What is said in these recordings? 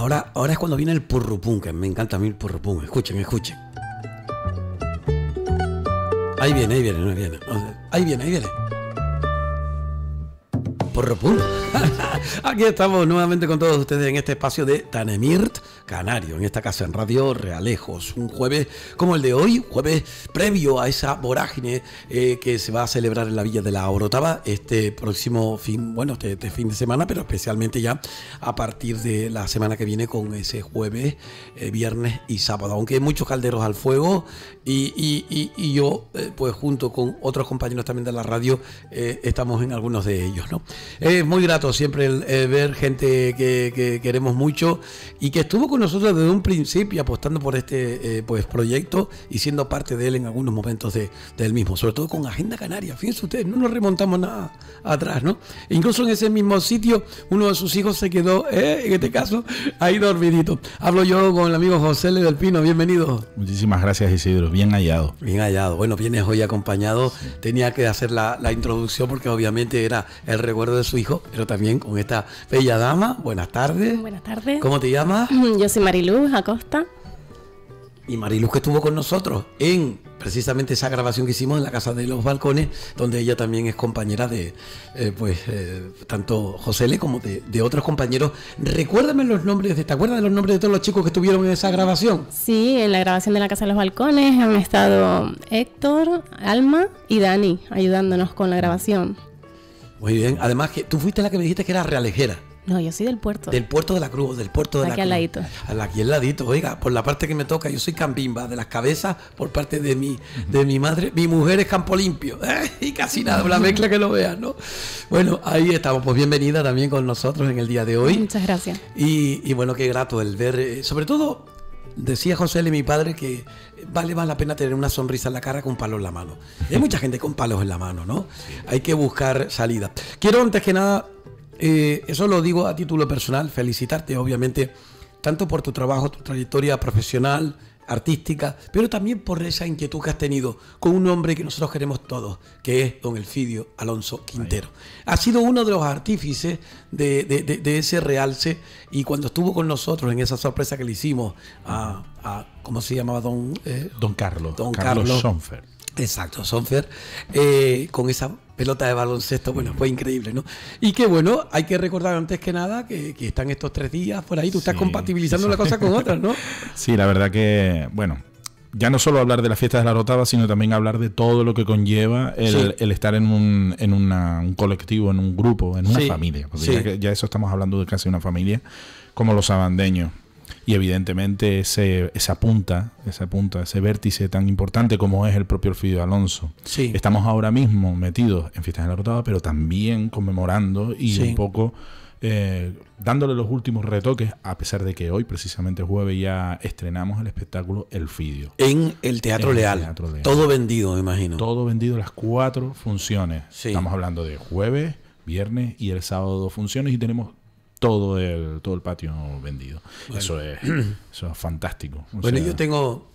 Ahora, es cuando viene el purrupum, que me encanta a mí el purrupum. Escuchen, escuchen. Ahí viene, ahí viene, ahí viene. Ahí viene, ahí viene. Aquí estamos nuevamente con todos ustedes en este espacio de Tanemirt Canario, en esta casa en Radio Realejos. Un jueves como el de hoy, jueves previo a esa vorágine eh, que se va a celebrar en la Villa de la Orotava este próximo fin, bueno, este, este, fin de semana, pero especialmente ya a partir de la semana que viene con ese jueves, eh, viernes y sábado. Aunque hay muchos calderos al fuego y, yo, eh, pues junto con otros compañeros también de la radio, estamos en algunos de ellos, ¿no? Es muy grato siempre eh, ver gente que, queremos mucho y que estuvo con nosotros desde un principio apostando por este eh, pues, proyecto y siendo parte de él en algunos momentos de, del mismo, sobre todo con Agenda Canaria. Fíjense ustedes, no nos remontamos nada atrás, ¿no? incluso en ese mismo sitio, uno de sus hijos se quedó, eh, en este caso, ahí dormidito. Hablo yo con el amigo José Le Pino, bienvenido. Muchísimas gracias, Isidro, bien hallado. Bien hallado. Bueno, vienes hoy acompañado. Tenía que hacer la, la introducción porque obviamente era el recuerdo de su hijo, pero también con esta bella dama. Buenas tardes. Buenas tardes. ¿Cómo te llamas? Mm, yo soy Mariluz Acosta. Y Mariluz que estuvo con nosotros en precisamente esa grabación que hicimos en la Casa de los Balcones, donde ella también es compañera de eh, pues eh, tanto José L como de, otros compañeros. Recuérdame los nombres, ¿te acuerdas de los nombres de todos los chicos que estuvieron en esa grabación? Sí, en la grabación de la Casa de los Balcones han estado Héctor, Alma y Dani ayudándonos con la grabación. Muy bien. Además, que tú fuiste la que me dijiste que era realejera. No, yo soy del puerto. Del puerto de la Cruz, del puerto de aquí la Cruz. Al ladito. Aquí al ladito. Oiga, por la parte que me toca, yo soy cambimba, de las cabezas por parte de mi, de mi madre. Mi mujer es campo limpio. ¿eh? Y casi nada, la mezcla que lo vean, ¿no? Bueno, ahí estamos. Pues bienvenida también con nosotros en el día de hoy. Muchas gracias. Y, bueno, qué grato el ver, eh, sobre todo Decía José L., mi padre, que vale más la pena tener una sonrisa en la cara con palos en la mano. Hay mucha gente con palos en la mano, ¿no? Hay que buscar salida. Quiero antes que nada, eh, eso lo digo a título personal, felicitarte obviamente tanto por tu trabajo, tu trayectoria profesional, artística, pero también por esa inquietud que has tenido con un hombre que nosotros queremos todos, que es don Elfidio Alonso Quintero. Ha sido uno de los artífices de, de, ese realce y cuando estuvo con nosotros en esa sorpresa que le hicimos a, ¿cómo se llamaba don? Carlos. Eh, don Carlos, Sonfer. Exacto, Sonfer, eh, con esa pelota de baloncesto, bueno, fue increíble, ¿no? Y que bueno, hay que recordar antes que nada que, están estos tres días por ahí, tú estás compatibilizando una cosa con otra, ¿no? Sí, la verdad que, bueno, ya no solo hablar de la fiesta de la rotaba, sino también hablar de todo lo que conlleva el, estar en, un, en un colectivo, en un grupo, en una familia. Porque ya, eso estamos hablando de casi una familia, como los sabandeños y evidentemente ese, esa punta, esa punta, ese vértice tan importante como es el propio Fidio Alonso. Estamos ahora mismo metidos en Fiestas de la Rotada, pero también conmemorando y un poco eh, dándole los últimos retoques, a pesar de que hoy, precisamente jueves, ya estrenamos el espectáculo El Fidio. En el Teatro, Leal. Todo vendido, me imagino. Todo vendido, las cuatro funciones. Estamos hablando de jueves, viernes y el sábado funciones y tenemos todo el, todo el patio vendido. Eso, es, fantástico. bueno, yo tengo.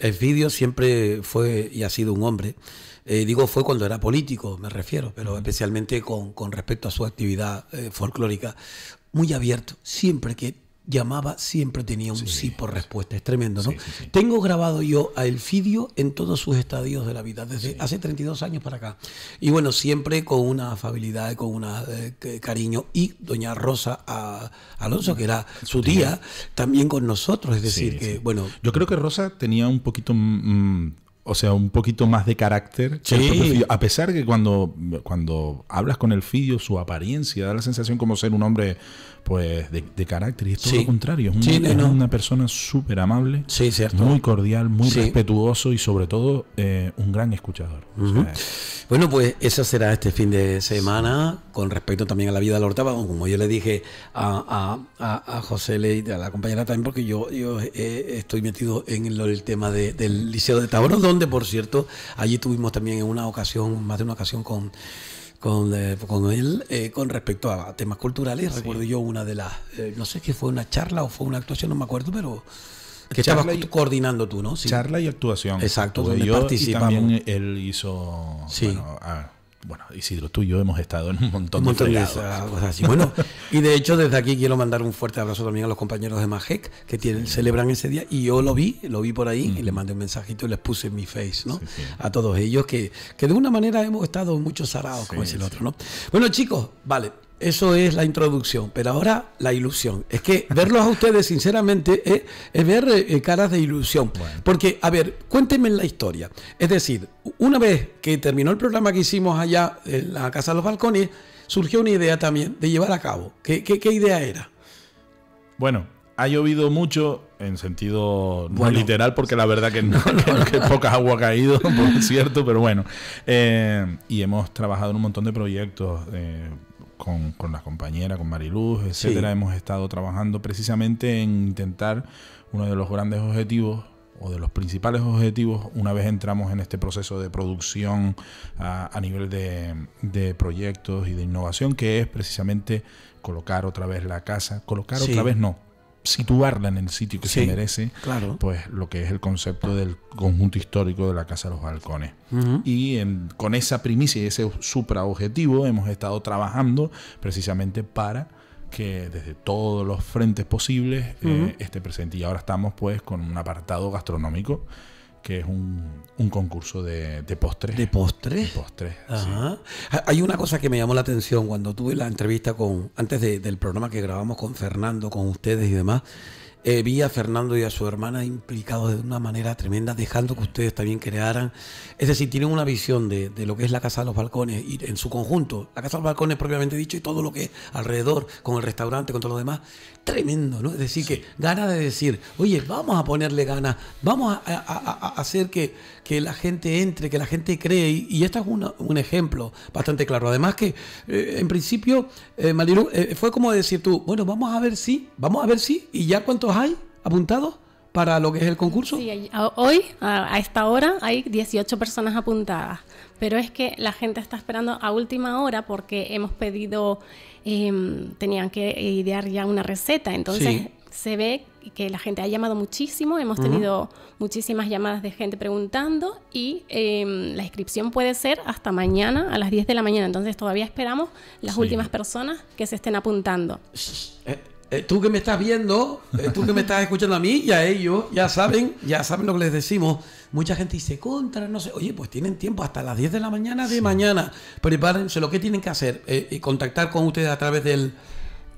El vídeo siempre fue y ha sido un hombre. Eh, digo fue cuando era político, me refiero, pero especialmente con, respecto a su actividad eh, folclórica. Muy abierto, siempre que llamaba, siempre tenía un sí, por respuesta. Es tremendo, ¿no? Tengo grabado yo a Elfidio en todos sus estadios de la vida, desde hace 32 años para acá. Y bueno, siempre con una afabilidad, con un eh, cariño. Y doña Rosa a Alonso, que era su tía, también con nosotros. Es decir, que, bueno. Yo creo que Rosa tenía un poquito. Mm, mm, o sea, un poquito más de carácter. A pesar que cuando, cuando hablas con Elfidio, su apariencia da la sensación como ser un hombre pues de, carácter y es todo lo contrario. Es, una persona súper amable, muy cordial, muy respetuoso y sobre todo eh, un gran escuchador. bueno, pues eso será este fin de semana con respecto también a la vida de la como yo le dije a, a, a José Ley, a la compañera también, porque yo, yo eh, estoy metido en el, tema del Liceo de Taboros, donde por cierto, allí tuvimos también en una ocasión, más de una ocasión con con, eh, con él eh, con respecto a temas culturales. Recuerdo yo una de las, eh, no sé si fue una charla o fue una actuación, no me acuerdo, pero que estabas coordinando tú, ¿no? Charla y actuación. Exacto, donde yo, participamos. Y también él hizo, sí bueno, Isidro, tú y yo hemos estado en un montón, de, así. Bueno, y de hecho desde aquí quiero mandar un fuerte abrazo también a los compañeros de Majec que celebran ese día y yo lo vi, lo vi por ahí y le mandé un mensajito y les puse en mi face, ¿no? A todos ellos que, que de una manera hemos estado mucho zarados, como es el otro, ¿no? Bueno, chicos, vale, eso es la introducción, pero ahora la ilusión. Es que verlos a ustedes, sinceramente, es, ver eh, caras de ilusión. Porque, a ver, cuéntenme la historia. Es decir, una vez que terminó el programa que hicimos allá en la Casa de los Balcones, surgió una idea también de llevar a cabo. ¿Qué, idea era? Bueno, ha llovido mucho en sentido literal, porque la verdad que, no, poca agua ha caído, por cierto, pero bueno. Eh, y hemos trabajado en un montón de proyectos. Eh, con, con la compañera, con Mariluz, etcétera, hemos estado trabajando precisamente en intentar uno de los grandes objetivos o de los principales objetivos una vez entramos en este proceso de producción a, nivel de, proyectos y de innovación, que es precisamente colocar otra vez la casa, colocar otra vez no, situarla en el sitio que se merece, pues lo que es el concepto del conjunto histórico de la Casa de los Balcones. Y con esa primicia y ese supraobjetivo hemos estado trabajando precisamente para que desde todos los frentes posibles eh, esté presente. Y ahora estamos pues con un apartado gastronómico que es un, un concurso de, postres. ¿De postres? De postres. Ajá. Ah, hay una cosa que me llamó la atención cuando tuve la entrevista con, antes del programa que grabamos con Fernando, con ustedes y demás eh, vi a Fernando y a su hermana implicados de una manera tremenda, dejando que ustedes también crearan. Es decir, tienen una visión de, lo que es la Casa de los Balcones y en su conjunto, la Casa de los Balcones propiamente dicho y todo lo que es alrededor, con el restaurante, con todo lo demás, tremendo, ¿no? Es decir, que ganas de decir, oye, vamos a ponerle ganas, vamos a hacer que que la gente entre, que la gente cree. Y, y este es un ejemplo bastante claro. Además que, eh, en principio, eh, Maliru, eh, fue como decir tú, bueno, vamos a ver si, vamos a ver si, y ya cuántos hay apuntados para lo que es el concurso? Sí, hoy, a esta hora, hay 18 personas apuntadas, pero es que la gente está esperando a última hora porque hemos pedido, em, tenían que idear ya una receta, entonces se ve que la gente ha llamado muchísimo, hemos tenido muchísimas llamadas de gente preguntando y em, la inscripción puede ser hasta mañana a las 10 de la mañana, entonces todavía esperamos las últimas personas que se estén apuntando. Eh, eh, tú que me estás viendo, eh, tú que me estás escuchando a mí y a ellos, ya saben, ya saben lo que les decimos. Mucha gente dice contra, no sé, oye, pues tienen tiempo hasta las 10 de la mañana de mañana. Prepárense, lo que tienen que hacer, y contactar con ustedes a través del,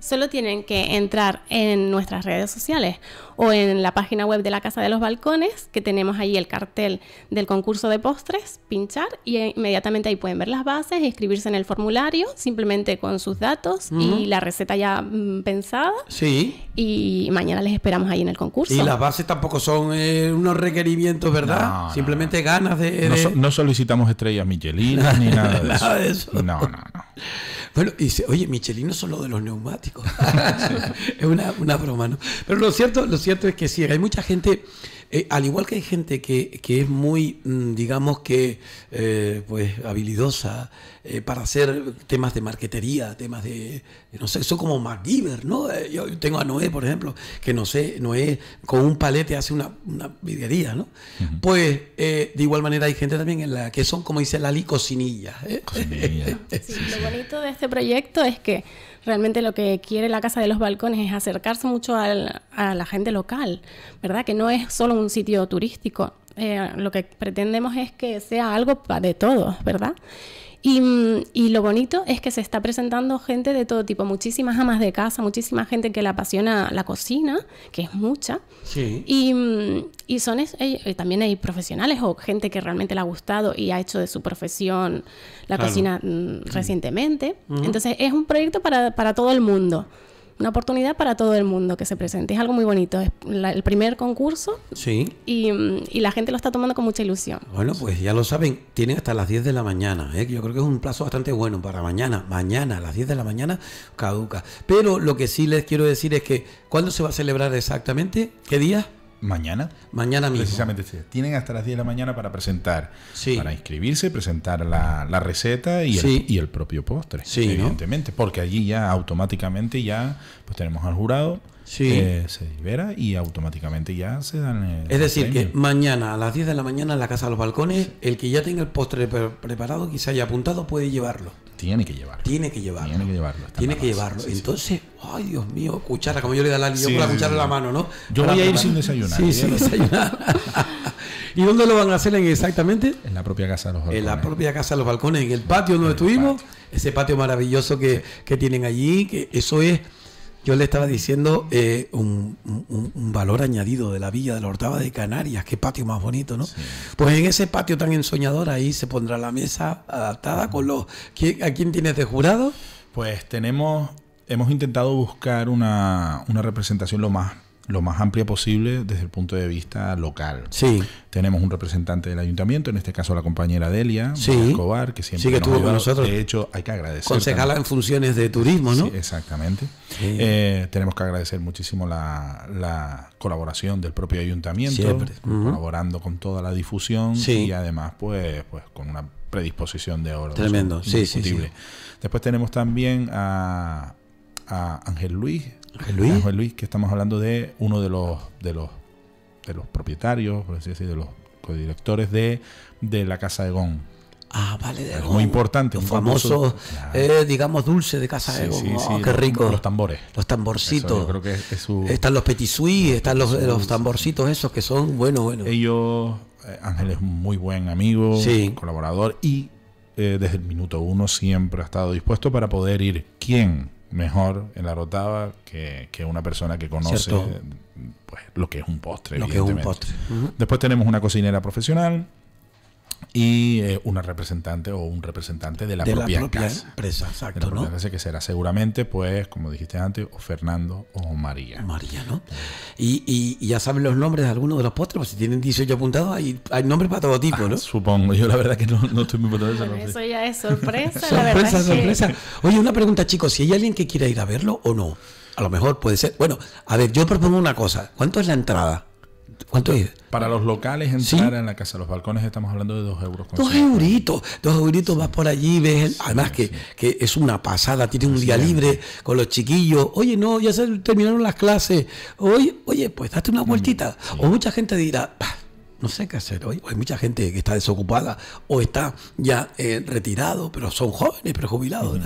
Solo tienen que entrar en nuestras redes sociales o en la página web de la Casa de los Balcones, que tenemos ahí el cartel del concurso de postres, pinchar y e inmediatamente ahí pueden ver las bases, inscribirse en el formulario, simplemente con sus datos y la receta ya mm, pensada. Sí. Y mañana les esperamos ahí en el concurso. Y las bases tampoco son eh, unos requerimientos, ¿verdad? simplemente ganas de... No, solicitamos estrellas michelinas ni nada de eso. No, no, no. Bueno, y dice, oye, Michelin no son los de los neumáticos. es una, una, broma, ¿no? Pero lo cierto, lo cierto es que sí, hay mucha gente eh, al igual que hay gente que, es muy, mm, digamos que, eh, pues, habilidosa eh, para hacer temas de marquetería, temas de, no sé, son como MacGyver, ¿no? yo tengo a Noé, por ejemplo, que no sé, Noé con un palete hace una, una ¿no? Pues, de igual manera hay gente también en la que son, como dice Lali, cocinillas. sí, lo bonito de este proyecto es que Realmente lo que quiere la Casa de los Balcones es acercarse mucho a la gente local, ¿verdad? Que no es solo un sitio turístico. Eh, lo que pretendemos es que sea algo de todos, ¿verdad? Y, lo bonito es que se está presentando gente de todo tipo, muchísimas amas de casa, muchísima gente que le apasiona la cocina, que es mucha. Sí. Y, son eh, eh, también hay profesionales o gente que realmente le ha gustado y ha hecho de su profesión la cocina mm, recientemente. Entonces es un proyecto para, para todo el mundo una oportunidad para todo el mundo que se presente. Es algo muy bonito. Es el primer concurso. Sí. Y, la gente lo está tomando con mucha ilusión. Bueno, pues ya lo saben, tienen hasta las 10 de la mañana. ¿eh? Yo creo que es un plazo bastante bueno para mañana. Mañana, a las 10 de la mañana, caduca. Pero lo que sí les quiero decir es que, ¿cuándo se va a celebrar exactamente? ¿Qué día? Mañana. Mañana mismo. Precisamente. Tienen hasta las 10 de la mañana para presentar. Para inscribirse, presentar la, la receta y, el, propio postre. evidentemente. Porque allí ya automáticamente ya pues tenemos al jurado. Sí. Eh, se libera y automáticamente ya se dan. Eh, es decir, que mañana a las 10 de la mañana en la Casa de los Balcones, el que ya tenga el postre Preparado preparado, se haya apuntado, puede llevarlo. Tiene que llevarlo. Tiene que llevarlo. Tiene que llevarlo. Entonces, ay Dios mío, cuchara, como yo le da la, yo con la cuchara la mano, ¿no? Yo voy a ir sin desayunar. Sí, sin desayunar. ¿Y dónde lo van a hacer exactamente? En la propia casa de los balcones. En la propia casa de los balcones, en el patio donde estuvimos, ese patio maravilloso que, que tienen allí, que eso es yo le estaba diciendo eh, un, valor añadido de la villa de la ortava de Canarias, qué patio más bonito, ¿no? Pues en ese patio tan ensoñador ahí se pondrá la mesa adaptada con los... ¿A quién tienes de jurado? Pues tenemos, hemos intentado buscar una, una representación lo más lo más amplia posible desde el punto de vista local. Sí. Tenemos un representante del ayuntamiento, en este caso la compañera Delia sí. Escobar, que siempre nos estuvo con nosotros. De hecho, hay que agradecer. Concejala en funciones de turismo, ¿no? Sí, exactamente. Eh, tenemos que agradecer muchísimo la, colaboración del propio ayuntamiento, colaborando con toda la difusión y además, pues, pues con una predisposición de oro. Tremendo, sí, Después tenemos también a, a Ángel Luis Ángel Luis. que estamos hablando de uno de los, de los, de los propietarios, por así decir, de los directores de, la Casa de Gón. Ah, vale, de Gón. Muy importante. Un famoso, eh, digamos, dulce de Casa de Gón. Sí, oh, sí, qué rico. Los tambores. Los tamborcitos. yo creo que es, su, están los petisuis, están los, los tamborcitos esos que son, bueno, bueno. Ellos, eh, Ángel es un muy buen amigo, colaborador y eh, desde el minuto uno siempre ha estado dispuesto para poder ir. ¿Quién? mejor en la rotaba que, una persona que conoce pues, lo que es un postre. Lo Después tenemos una cocinera profesional, y eh, una representante o un representante de la, propia, empresa. Exacto, de la propia que será seguramente, pues, como dijiste antes, o Fernando o María. María, ¿no? Y, ya saben los nombres de algunos de los postres, pues si tienen 18 apuntados, hay, nombres para todo tipo, ah, ¿no? Supongo, yo la verdad que no, estoy muy bueno, Eso ya es sorpresa, la verdad. Sorpresa, sorpresa. Oye, una pregunta, chicos, si hay alguien que quiera ir a verlo o no, a lo mejor puede ser. Bueno, a ver, yo propongo una cosa. ¿Cuánto es la entrada? ¿Cuánto es? Para los locales entrar en la casa los balcones estamos hablando de dos euros. Con dos euritos, dos euritos vas por allí, ves, además que, que, es una pasada, tienes un día libre con los chiquillos, oye no, ya se terminaron las clases, oye, oye pues date una vueltita. O mucha gente dirá, bah, no sé qué hacer hoy. Hay mucha gente que está desocupada o está ya eh, retirado, pero son jóvenes, pero jubilados.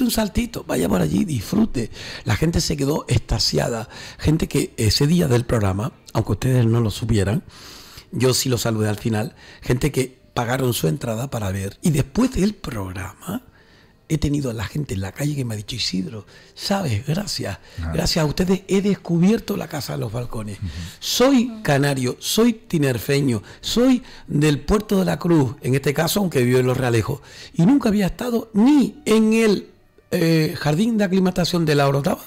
un saltito, vaya por allí, disfrute. La gente se quedó extasiada. Gente que ese día del programa, aunque ustedes no lo supieran, yo sí lo saludé al final. Gente que pagaron su entrada para ver. Y después del programa, he tenido a la gente en la calle que me ha dicho, Isidro, sabes, gracias, ah. gracias a ustedes he descubierto la casa de los balcones. Soy canario, soy tinerfeño, soy del puerto de la Cruz, en este caso, aunque vivo en Los Realejos, y nunca había estado ni en el eh, jardín de aclimatación de la Orotava,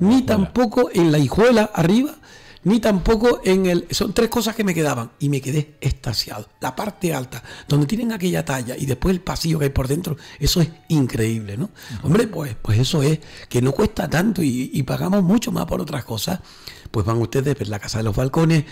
ni tampoco en la hijuela arriba, ni tampoco en el... Son tres cosas que me quedaban y me quedé extasiado La parte alta, donde tienen aquella talla y después el pasillo que hay por dentro, eso es increíble, ¿no? Hombre, pues, pues eso es, que no cuesta tanto y, y pagamos mucho más por otras cosas. Pues van ustedes a pues, ver la Casa de los Balcones,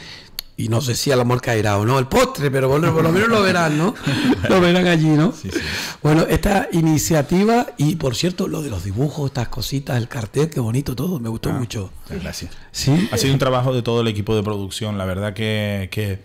y no sé si el amor caerá o no el postre, pero bueno, por lo menos lo verán, ¿no? Lo verán allí, ¿no? Sí, sí. Bueno, esta iniciativa y por cierto, lo de los dibujos, estas cositas, el cartel, qué bonito todo, me gustó ah, mucho. Gracias. Sí. Ha sido un trabajo de todo el equipo de producción, la verdad que, que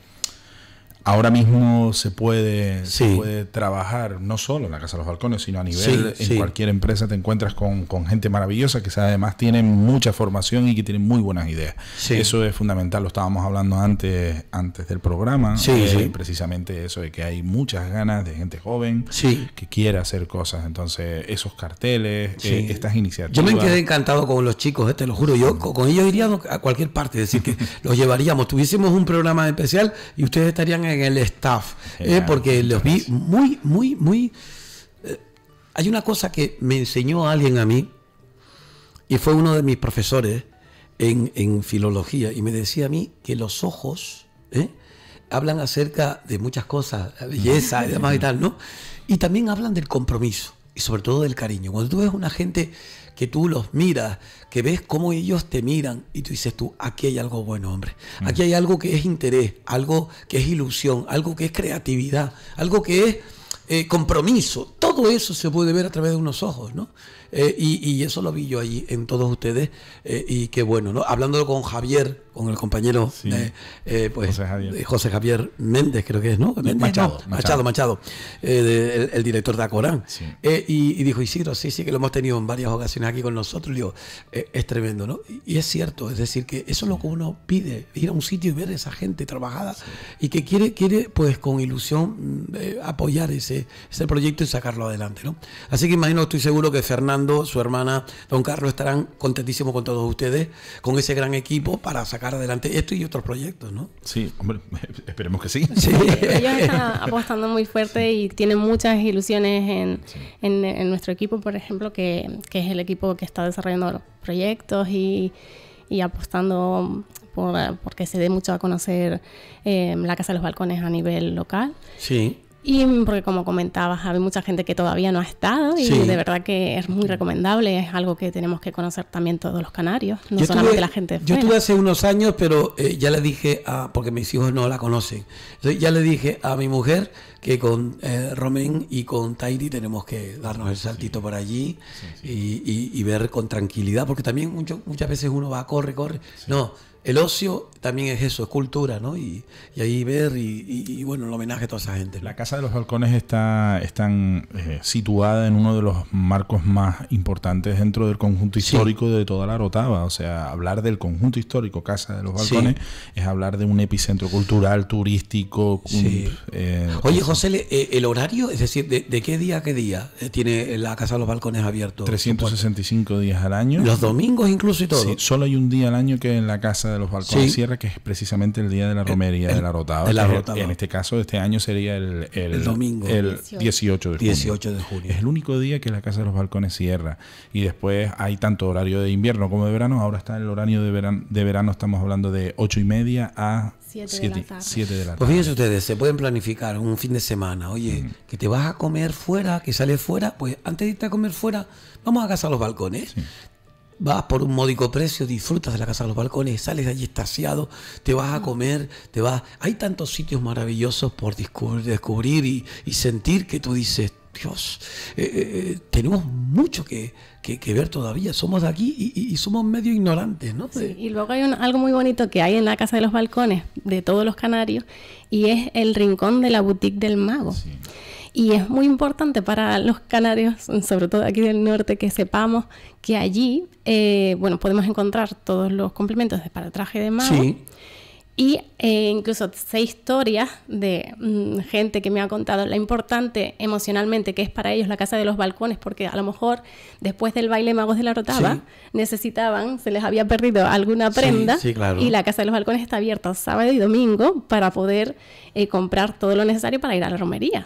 Ahora mismo se puede, se puede, trabajar no solo en la Casa de los Balcones, sino a nivel en cualquier empresa te encuentras con, gente maravillosa que además tiene mucha formación y que tienen muy buenas ideas. Eso es fundamental, lo estábamos hablando antes, antes del programa, eh, precisamente eso de que hay muchas ganas de gente joven que quiera hacer cosas. Entonces, esos carteles, eh, estas iniciativas. Yo me quedé encantado con los chicos, eh, te lo juro, yo con ellos iríamos a cualquier parte, es decir, que los llevaríamos, tuviésemos un programa especial y ustedes estarían en en el staff, ¿eh? porque los vi muy, muy, muy... Eh, hay una cosa que me enseñó alguien a mí, y fue uno de mis profesores en, filología, y me decía a mí que los ojos ¿eh? hablan acerca de muchas cosas, belleza y demás y tal, ¿no? Y también hablan del compromiso, y sobre todo del cariño. Cuando tú ves una gente que tú los miras, que ves cómo ellos te miran y tú dices tú, aquí hay algo bueno, hombre. Aquí mm. hay algo que es interés, algo que es ilusión, algo que es creatividad, algo que es eh, compromiso. Todo eso se puede ver a través de unos ojos, ¿no? Eh, y, eso lo vi yo ahí en todos ustedes. Eh, y qué bueno, ¿no? Hablándolo con Javier, con el compañero eh, pues, José Javier. Méndez, creo que es, ¿no? Machado, Machado, Machado, el, director de Acorán. Y, dijo, Isidro, sí, sí, que lo hemos tenido en varias ocasiones aquí con nosotros. digo, es tremendo, ¿no? Y, es cierto, es decir, que eso es lo que uno pide, ir a un sitio y ver a esa gente trabajada y que quiere, quiere, pues con ilusión mm, apoyar ese, ese proyecto y sacarlo adelante, ¿no? Así que imagino, estoy seguro que Fernando su hermana Don Carlos estarán contentísimos con todos ustedes, con ese gran equipo para sacar adelante esto y otros proyectos, ¿no? Sí, hombre, esperemos que sí. sí. Ellos están apostando muy fuerte y tiene muchas ilusiones en, nuestro equipo, por ejemplo, que, es el equipo que está desarrollando los proyectos y apostando por porque se dé mucho a conocer eh, la Casa de los Balcones a nivel local. Sí. Y porque como comentabas, hay mucha gente que todavía no ha estado y de verdad que es muy recomendable, es algo que tenemos que conocer también todos los canarios, no solamente la gente. Yo estuve hace unos años, pero eh, ya le dije, a, porque mis hijos no la conocen, ya le dije a mi mujer que con eh, Romén y con Tairi tenemos que darnos el saltito por allí y, ver con tranquilidad, porque también muchas veces uno va, corre, corre. No el ocio también es eso, es cultura, ¿no? Y, ahí ver y, bueno, el homenaje a toda esa gente. La Casa de los Balcones está están, eh, situada en uno de los marcos más importantes dentro del conjunto histórico de toda la Rotava. O sea, hablar del conjunto histórico Casa de los Balcones es hablar de un epicentro cultural, turístico. Sí. Eh, Oye, José, eh, ¿el, horario? Es decir, ¿de, qué día a qué día tiene la Casa de los Balcones abierto? 365 días al año. ¿Los domingos incluso y todo? Sí, solo hay un día al año que en la Casa de los balcones cierra que es precisamente el día de la eh, romería de la Rotada. En este caso, este año sería el, domingo. El 18, de 18 Es el único día que la Casa de los Balcones cierra. Y después hay tanto horario de invierno como de verano. Ahora está el horario de verano, de verano estamos hablando de 8 y media a 7, de, la tarde. Pues fíjense ustedes, se pueden planificar un fin de semana. Oye, mm. que te vas a comer fuera, que sale fuera, pues antes de irte a comer fuera, vamos a casa de los balcones vas por un módico precio, disfrutas de la casa de los balcones, sales de allí estaciado te vas a mm. comer, te vas. Hay tantos sitios maravillosos por descubrir, y, sentir que tú dices, Dios, eh, eh, eh, tenemos mucho que, que, ver todavía. Somos de aquí y, somos medio ignorantes, ¿no? y luego hay algo muy bonito que hay en la casa de los balcones de todos los canarios y es el rincón de la boutique del mago. Y es muy importante para los canarios, sobre todo aquí del norte, que sepamos que allí, eh, bueno, podemos encontrar todos los complementos de para traje de mago. Sí. Y eh, incluso seis historias de mm, gente que me ha contado la importante emocionalmente que es para ellos la casa de los balcones, porque a lo mejor después del baile Magos de la rotaba necesitaban, se les había perdido alguna prenda y la casa de los balcones está abierta sábado y domingo para poder eh, comprar todo lo necesario para ir a la romería.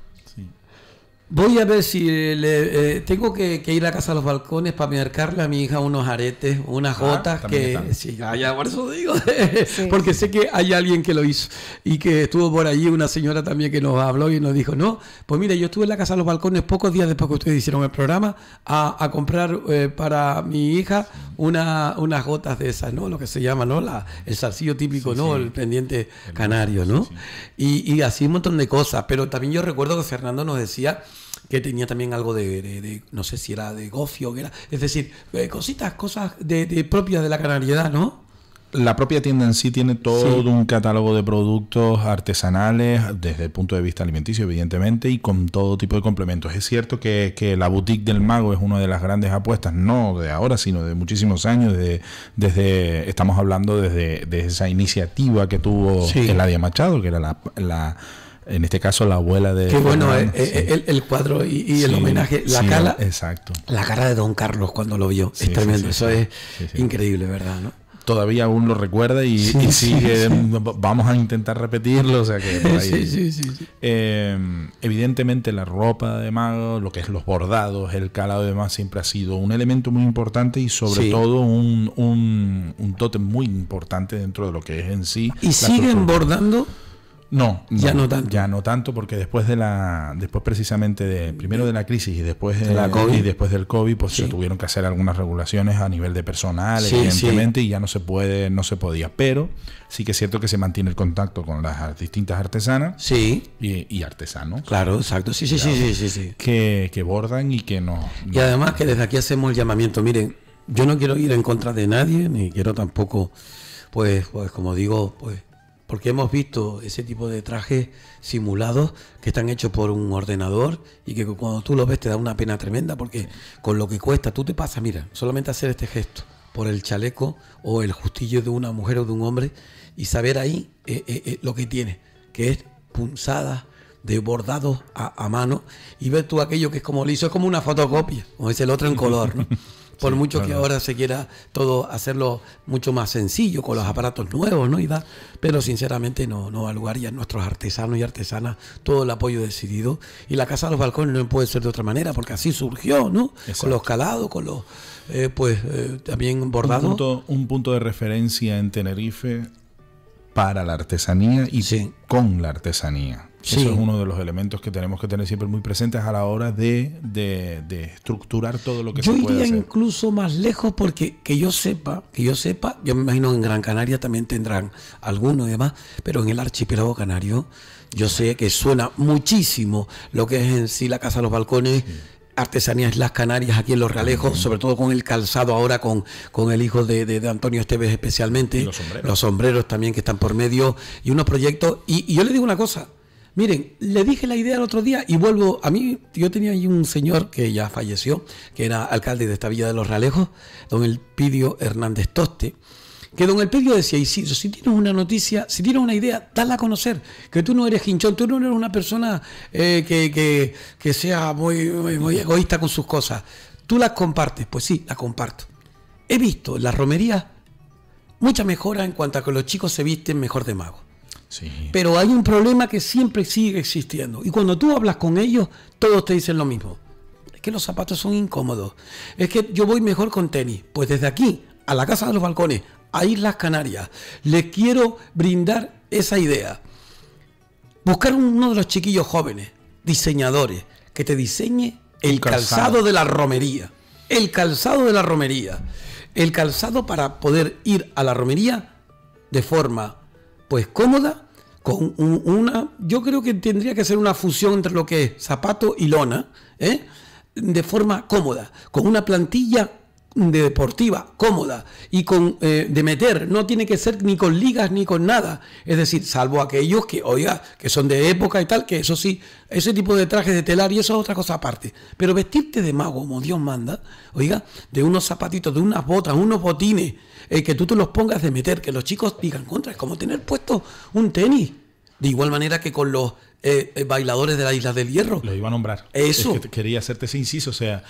Voy a ver si eh, le, eh, tengo que, ir a casa a los balcones para marcarle a mi hija unos aretes, unas ah, gotas. que sí, allá, por eso digo, porque sé que hay alguien que lo hizo y que estuvo por allí una señora también que nos habló y nos dijo, no, pues mira yo estuve en la casa a los balcones pocos días después que ustedes hicieron el programa a, comprar eh, para mi hija una, unas gotas de esas, ¿no? Lo que se llama, ¿no? La, el salsillo típico, ¿no? El pendiente canario, ¿no? Y, y así un montón de cosas, pero también yo recuerdo que Fernando nos decía que tenía también algo de, no sé si era de gofio, que era, es decir, eh, cositas, cosas de, propias de la canariedad, ¿no? La propia tienda en sí tiene todo un catálogo de productos artesanales desde el punto de vista alimenticio, evidentemente, y con todo tipo de complementos. Es cierto que, que la boutique del mago es una de las grandes apuestas, no de ahora, sino de muchísimos años, de, desde, estamos hablando desde, esa iniciativa que tuvo el adia Machado, que era la en este caso la abuela de... Qué bueno eh, eh, el, cuadro y, el homenaje, la cara... Exacto. La cara de Don Carlos cuando lo vio, es tremendo, eso es increíble, ¿verdad? Todavía aún lo recuerda y, sigue, vamos a intentar repetirlo, o sea que... Em, evidentemente la ropa de mago, lo que es los bordados, el calado además siempre ha sido un elemento muy importante y sobre todo un, un, tótem muy importante dentro de lo que es en sí. ¿Y siguen bordando? No, ya no tanto. Ya no tanto porque después de la después precisamente de primero de la crisis y después y después del COVID pues se tuvieron que hacer algunas regulaciones a nivel de personal evidentemente y ya no se puede no se podía, pero sí que es cierto que se mantiene el contacto con las distintas artesanas sí. y, artesanos. Claro, exacto. Sí, sí, sí, sí, sí, Que, que bordan y que no, Y además que desde aquí hacemos el llamamiento, miren, yo no quiero ir en contra de nadie ni quiero tampoco pues pues como digo, pues porque hemos visto ese tipo de trajes simulados que están hechos por un ordenador y que cuando tú los ves te da una pena tremenda porque con lo que cuesta tú te pasas, mira, solamente hacer este gesto por el chaleco o el justillo de una mujer o de un hombre y saber ahí eh, eh, eh, lo que tiene, que es punzada, de bordados a, mano y ver tú aquello que es como liso, es como una fotocopia, o es el otro en color, ¿no? por mucho que ahora se quiera todo hacerlo mucho más sencillo con los aparatos nuevos, ¿no? pero sinceramente no, no va a lugar y a nuestros artesanos y artesanas todo el apoyo decidido. Y la Casa de los Balcones no puede ser de otra manera, porque así surgió, ¿no? Con los calados, con los eh, pues eh, también bordados. Un punto, un punto de referencia en Tenerife para la artesanía y con la artesanía. Eso es uno de los elementos que tenemos que tener siempre muy presentes a la hora de, estructurar todo lo que se puede hacer. Yo iría incluso más lejos porque que yo sepa, que yo sepa, yo me imagino en Gran Canaria también tendrán algunos y demás, pero en el archipiélago canario yo sé que suena muchísimo lo que es en sí la Casa de los Balcones. artesanías Las Canarias aquí en Los Realejos, sobre todo con el calzado ahora con, con el hijo de, Antonio Esteves especialmente, los sombreros. los sombreros. también que están por medio y unos proyectos. y yo le digo una cosa, Miren, le dije la idea el otro día y vuelvo a mí. Yo tenía ahí un señor que ya falleció, que era alcalde de esta villa de los Ralejos, don Elpidio Hernández Toste, que don Elpidio decía, y si tienes una noticia, si tienes una idea, dala a conocer, que tú no eres hinchón, tú no eres una persona eh, que, sea muy, muy, egoísta con sus cosas. Tú las compartes, pues sí, las comparto. He visto en las romerías mucha mejora en cuanto a que los chicos se visten mejor de mago. Pero hay un problema que siempre sigue existiendo. Y cuando tú hablas con ellos, todos te dicen lo mismo. Es que los zapatos son incómodos. Es que yo voy mejor con tenis. Pues desde aquí, a la Casa de los Balcones, a Islas Canarias, les quiero brindar esa idea. Buscar uno de los chiquillos jóvenes, diseñadores, que te diseñe el, calzado de la romería. El calzado de la romería. El calzado para poder ir a la romería de forma pues cómoda, con una, yo creo que tendría que ser una fusión entre lo que es zapato y lona, ¿eh? de forma cómoda, con una plantilla deportiva cómoda y con eh, de meter no tiene que ser ni con ligas ni con nada es decir salvo aquellos que oiga que son de época y tal que eso sí ese tipo de trajes de telar y eso es otra cosa aparte pero vestirte de mago como Dios manda oiga de unos zapatitos de unas botas unos botines eh, que tú te los pongas de meter, que los chicos digan contra, es como tener puesto un tenis. De igual manera que con los eh, eh, bailadores de la Isla del Hierro. Lo iba a nombrar. Eso. quería hacerte ese inciso. O sea,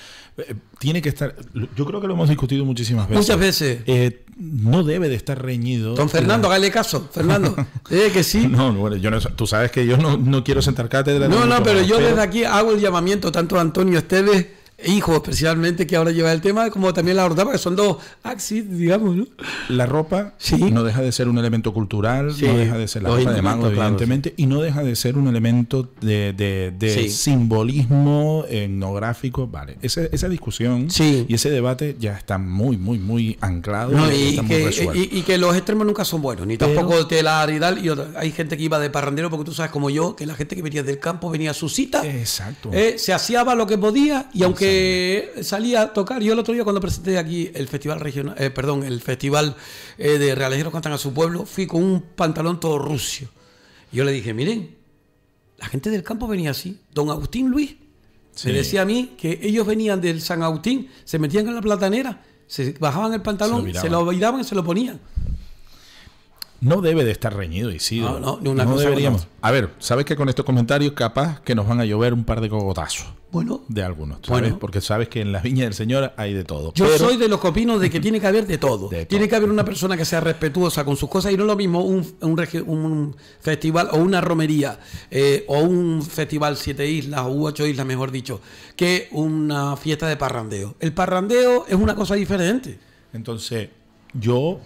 tiene que estar. Yo creo que lo hemos discutido muchísimas veces. Muchas veces. no debe de estar reñido. Don Fernando, hágale caso. Fernando. que sí. No, bueno, yo no, tú sabes que yo no, quiero sentar cátedra. No, no, pero yo desde aquí hago el llamamiento tanto a Antonio Esteves hijo especialmente que ahora lleva el tema, como también la ropa, porque son dos axis, digamos, ¿no? La ropa no deja de ser un elemento cultural, no deja de ser la ropa de mango, evidentemente, y no deja de ser un elemento de, de, simbolismo etnográfico, vale. esa discusión y ese debate ya está muy, muy, muy anclado. y, que, que, los extremos nunca son buenos, ni tampoco el telar y tal. Y Hay gente que iba de parrandero, porque tú sabes como yo, que la gente que venía del campo venía a su cita, Exacto. Eh, se hacía lo que podía, y aunque salía eh, salí a tocar. Yo el otro día cuando presenté aquí el festival regional, eh, perdón, el festival eh, de realejeros cantan a su pueblo, fui con un pantalón todo rucio. Yo le dije, miren, la gente del campo venía así. Don Agustín Luis se decía a mí que ellos venían del San Agustín, se metían en la platanera, se bajaban el pantalón, se lo, miraban. se se lo ponían. No debe de estar reñido, y No, no, una no deberíamos. A ver, sabes que con estos comentarios capaz que nos van a llover un par de cogotazos. Bueno. De algunos, Porque sabes que en las viñas del Señor hay de todo. Yo soy de los que opino de que tiene que haber de todo. tiene que haber una persona que sea respetuosa con sus cosas y no lo mismo un, festival o una romería eh, o un festival siete islas o ocho islas, mejor dicho, que una fiesta de parrandeo. El parrandeo es una cosa diferente. Entonces, yo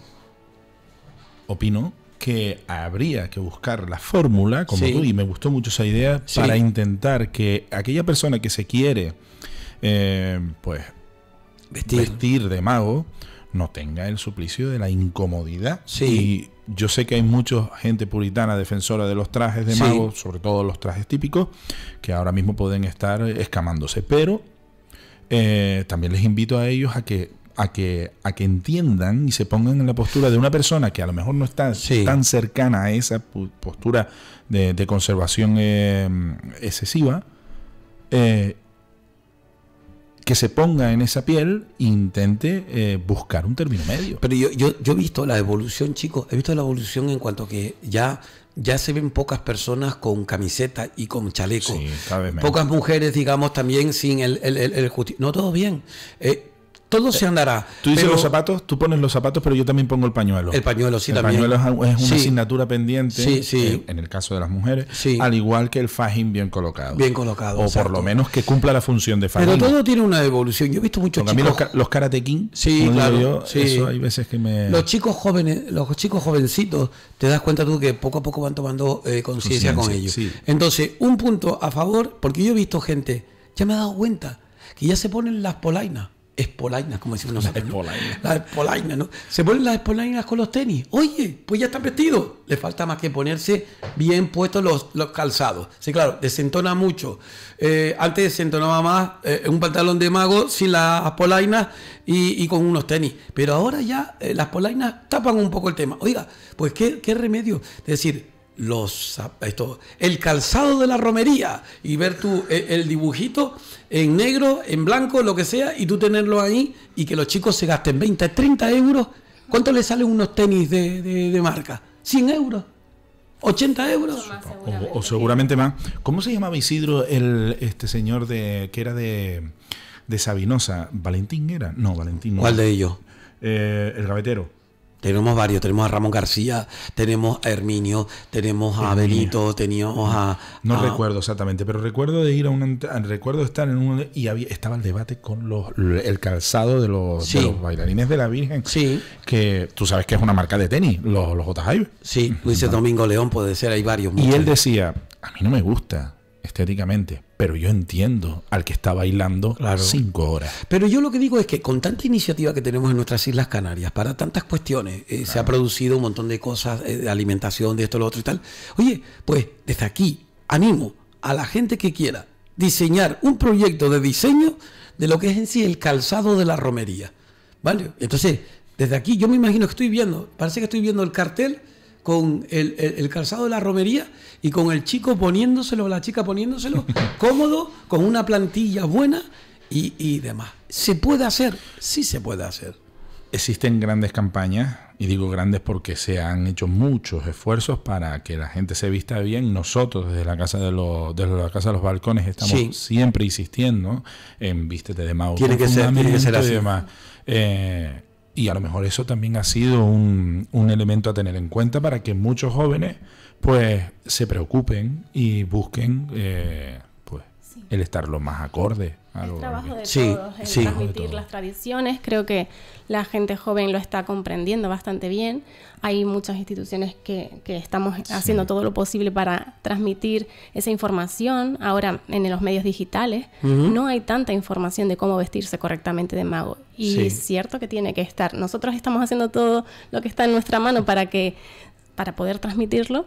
opino que habría que buscar la fórmula, como tú, y me gustó mucho esa idea, para intentar que aquella persona que se quiere, eh, pues, vestir. de mago, no tenga el suplicio de la incomodidad. Y yo sé que hay mucha gente puritana defensora de los trajes de mago, sobre todo los trajes típicos, que ahora mismo pueden estar escamándose. Pero eh, también les invito a ellos a que a que, a que entiendan y se pongan en la postura de una persona que a lo mejor no está tan cercana a esa postura de, conservación eh, excesiva, eh, que se ponga en esa piel e intente eh, buscar un término medio. Pero yo, yo, yo, he visto la evolución, chicos, he visto la evolución en cuanto que ya, ya se ven pocas personas con camiseta y con chaleco. Sí, pocas mujeres, digamos, también sin el, el, el, No, todo bien todo se eh, andará. Tú dices los zapatos, tú pones los zapatos, pero yo también pongo el pañuelo. El pañuelo, sí, también. El pañuelo es una asignatura pendiente, eh, En, el caso de las mujeres, al igual que el fajín bien colocado. Bien colocado. O por lo menos que cumpla la función de fajín. Pero todo tiene una evolución. Yo he visto muchos chicos. A los, los karatequín, claro, eso hay veces que me. Los chicos jóvenes, los chicos jovencitos, te das cuenta tú que poco a poco van tomando eh, conciencia con ellos. Entonces, un punto a favor, porque yo he visto gente, ya me he dado cuenta, que ya se ponen las polainas espolainas, como decimos nosotros. ¿no? Las espolainas, ¿no? Se ponen las espolainas con los tenis. Oye, pues ya están vestidos. Le falta más que ponerse bien puestos los, calzados. Sí, claro, desentona mucho. Eh, antes desentonaba más eh, un pantalón de mago sin las polainas y, con unos tenis. Pero ahora ya eh, las polainas tapan un poco el tema. Oiga, pues qué, qué remedio. Es decir, los esto, el calzado de la romería y ver tu, e, el, dibujito en negro, en blanco, lo que sea, y tú tenerlo ahí y que los chicos se gasten 20, 30 euros. ¿Cuánto le salen unos tenis de, marca? 100 euros. 80 euros. O, seguramente más. ¿Cómo se llamaba Isidro el este señor de que era de, Sabinosa? ¿Valentín era? No, Valentín no. ¿Cuál de ellos? Eh, el gavetero. Tenemos varios, tenemos a Ramón García, tenemos a Herminio, tenemos a Benito, tenemos a... No recuerdo exactamente, pero recuerdo de ir a un... Ah, recuerdo estar en un... Y había, estaba el debate con los, el calzado de los, bailarines de la Virgen. Sí. Que tú sabes que es una marca de tenis, los, los Sí, Luis Domingo León puede ser, hay varios. Y él decía, a mí no me gusta estéticamente, pero yo entiendo al que está bailando cinco horas. Pero yo lo que digo es que con tanta iniciativa que tenemos en nuestras Islas Canarias, para tantas cuestiones, eh, se ha producido un montón de cosas, eh, de alimentación, de esto, lo otro y tal. Oye, pues desde aquí animo a la gente que quiera diseñar un proyecto de diseño de lo que es en sí el calzado de la romería. ¿Vale? Entonces, desde aquí yo me imagino que estoy viendo, parece que estoy viendo el cartel con el, calzado de la romería y con el chico poniéndoselo, la chica poniéndoselo, cómodo, con una plantilla buena y, demás. ¿Se puede hacer? Sí se puede hacer. Existen grandes campañas, y digo grandes porque se han hecho muchos esfuerzos para que la gente se vista bien. Nosotros desde la Casa de los, la casa los Balcones estamos siempre insistiendo en vístete de mago. Tiene que ser, y a lo mejor eso también ha sido un, elemento a tener en cuenta para que muchos jóvenes pues se preocupen y busquen eh, pues, el estar lo más acorde el trabajo de todos, el transmitir las tradiciones. Creo que la gente joven lo está comprendiendo bastante bien. Hay muchas instituciones que, que estamos haciendo todo lo posible para transmitir esa información. Ahora, en los medios digitales, no hay tanta información de cómo vestirse correctamente de mago. Y es cierto que tiene que estar. Nosotros estamos haciendo todo lo que está en nuestra mano para que para poder transmitirlo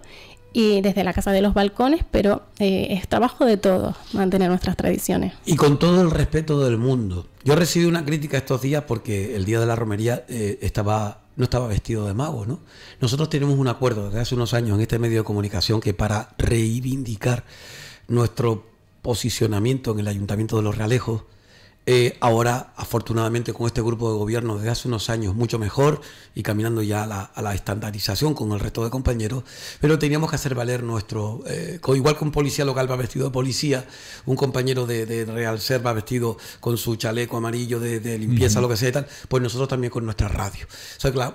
y desde la casa de los balcones, pero está eh, es trabajo de todos mantener nuestras tradiciones. Y con todo el respeto del mundo. Yo recibí una crítica estos días porque el día de la romería eh, estaba no estaba vestido de mago, ¿no? Nosotros tenemos un acuerdo desde hace unos años en este medio de comunicación que para reivindicar nuestro posicionamiento en el Ayuntamiento de Los Realejos, eh, ahora, afortunadamente, con este grupo de gobierno desde hace unos años mucho mejor y caminando ya a la, estandarización con el resto de compañeros, pero teníamos que hacer valer nuestro, eh, igual que un policía local va vestido de policía, un compañero de, Real ser va vestido con su chaleco amarillo de, limpieza, lo que sea y tal, pues nosotros también con nuestra radio.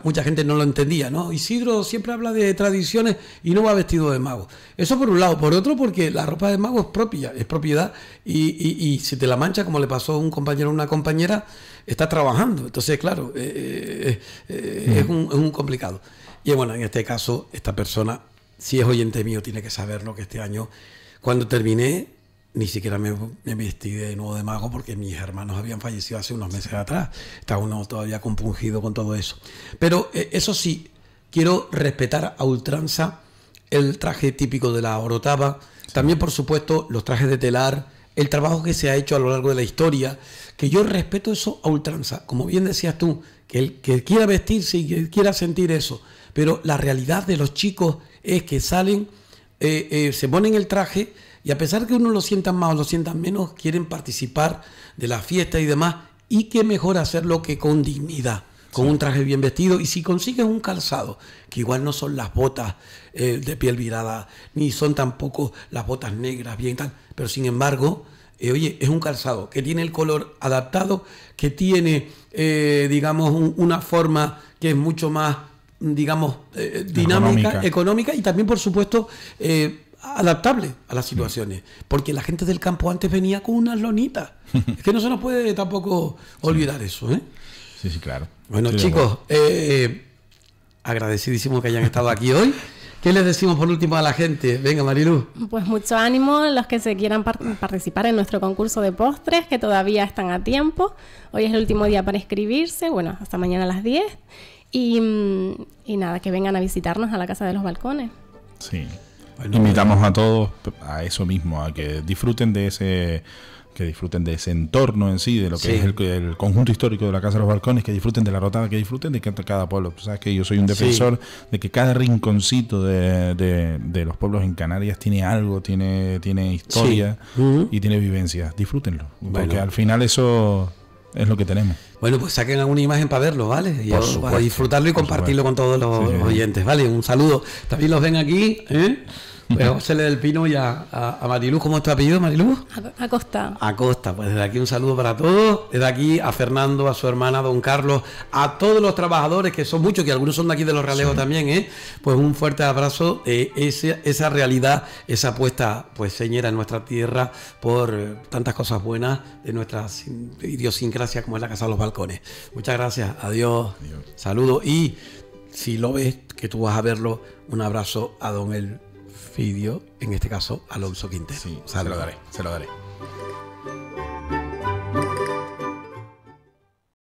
mucha gente no lo entendía, ¿no? Isidro siempre habla de tradiciones y no va vestido de mago. Eso por un lado, por otro porque la ropa de mago es propia, es propiedad y, y si te la mancha como le pasó a un compañero, una compañera está trabajando. Entonces, claro, eh, eh, eh, es, un, complicado. Y bueno, en este caso, esta persona, si es oyente mío, tiene que saberlo que este año, cuando terminé, ni siquiera me, me vestí de nuevo de mago porque mis hermanos habían fallecido hace unos meses atrás. Está uno todavía compungido con todo eso. Pero eso sí, quiero respetar a ultranza el traje típico de la orotava. También, por supuesto, los trajes de telar el trabajo que se ha hecho a lo largo de la historia, que yo respeto eso a ultranza, como bien decías tú, que el que quiera vestirse y que quiera sentir eso, pero la realidad de los chicos es que salen, eh, eh, se ponen el traje y a pesar que uno lo sienta más o lo sienta menos, quieren participar de la fiesta y demás, y qué mejor hacerlo que con dignidad con un traje bien vestido. Y si consigues un calzado, que igual no son las botas eh, de piel virada, ni son tampoco las botas negras, bien tal, pero sin embargo, eh, oye, es un calzado que tiene el color adaptado, que tiene, eh, digamos, una forma que es mucho más, digamos, dinámica, económica. y también, por supuesto, adaptable a las situaciones. Porque la gente del campo antes venía con unas lonitas. Es que no se nos puede tampoco olvidar eso. ¿eh? Sí, sí, claro. Bueno, chicos, eh, eh, agradecidísimo que hayan estado aquí hoy. ¿Qué les decimos por último a la gente? Venga, Marilu. Pues mucho ánimo los que se quieran participar en nuestro concurso de postres, que todavía están a tiempo. Hoy es el último día para inscribirse, bueno, hasta mañana a las 10. Mm, y, nada, que vengan a visitarnos a la Casa de los Balcones. Sí. Invitamos a todos a eso mismo, a que disfruten de ese que disfruten de ese entorno en sí, de lo que es el, conjunto histórico de la Casa de los Balcones, que disfruten de la rotada, que disfruten de cada pueblo. sabes que yo soy un defensor de que cada rinconcito de, de, de, los pueblos en Canarias tiene algo, tiene, tiene historia y tiene vivencia, Disfrútenlo, porque al final eso es lo que tenemos. Bueno, pues saquen alguna imagen para verlo, ¿vale? Y para disfrutarlo y compartirlo con todos los oyentes, ¿vale? Un saludo. También los ven aquí, ¿eh? Pues José del Pino y a, a, a Mariluz, ¿cómo está apellido, Mariluz? Acosta. Acosta, pues desde aquí un saludo para todos, desde aquí a Fernando, a su hermana, don Carlos, a todos los trabajadores, que son muchos, que algunos son de aquí de los Ralejos también, ¿eh? Pues un fuerte abrazo, eh, esa realidad, esa apuesta, pues señera en nuestra tierra por eh, tantas cosas buenas de nuestra idiosincrasia como es la Casa de los Balcones. Muchas gracias, adiós, saludo y si lo ves, que tú vas a verlo, un abrazo a don El Fidio, en este caso Alonso Quintero. Sí, se lo daré, se lo daré.